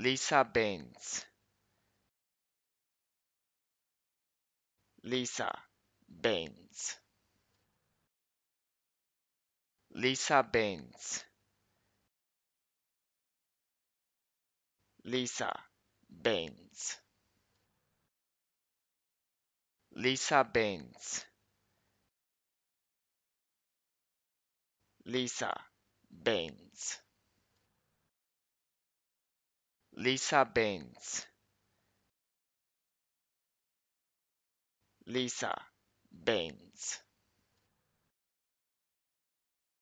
Lisa Baines. Lisa Baines. Lisa Baines. Lisa Baines. Lisa Baines. Lisa Baines. Lisa Baines. Lisa Baines.